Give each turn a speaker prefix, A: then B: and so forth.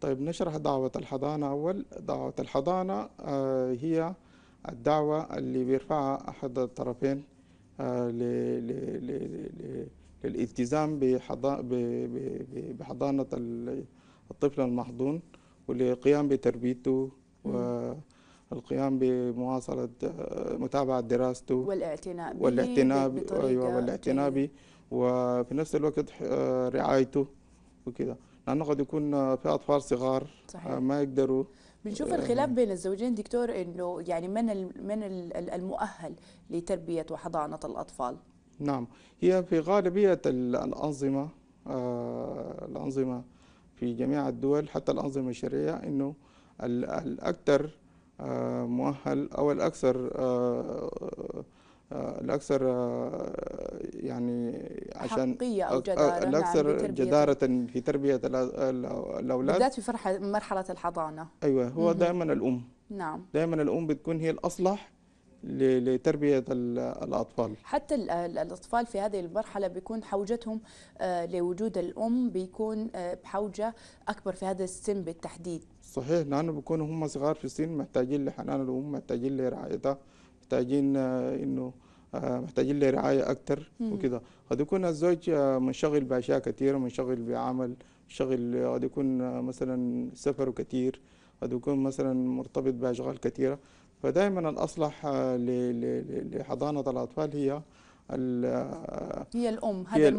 A: طيب نشرح دعوة الحضانة أول دعوة الحضانة آه، هي الدعوة اللي بيرفعها أحد الطرفين للالتزام بحضانة الطفل المحضون والقيام بتربيته والقيام بمواصلة آه، متابعة دراسته
B: والاعتناء به والاعتناء به أيوة والاعتناء
A: إيه. به وفي نفس الوقت آه، رعايته وكذا لانه قد يكون في اطفال صغار صحيح. آه، ما يقدروا بنشوف الخلاف آه.
B: بين الزوجين دكتور انه يعني من من المؤهل لتربيه وحضانه الاطفال
A: نعم هي في غالبيه الانظمه آه، الانظمه في جميع الدول حتى الانظمه الشرعيه انه الاكثر مؤهل او الاكثر آه، الاكثر آه، يعني عشان حقيقيه او آه، جداره نعم، الاكثر جداره في تربيه الاولاد بالذات في
B: فرحه مرحله الحضانه
A: ايوه هو دائما الام نعم دائما الام بتكون هي الاصلح لتربية الأطفال
B: حتى الأطفال في هذه المرحلة بيكون حوجتهم لوجود الأم بيكون بحوجة أكبر في هذا السن بالتحديد
A: صحيح لأنه بيكونوا هم صغار في السن محتاجين لحنان الأم محتاجين لرعايتها محتاجين آه، انه آه، محتاجين لرعايه اكثر وكذا قد يكون الزوج آه، منشغل باشياء كثيره منشغل بعمل شغل قد يكون مثلا سفره كثير قد يكون مثلا مرتبط باشغال كثيره فدائما الاصلح لحضانه الاطفال هي هي الام هذا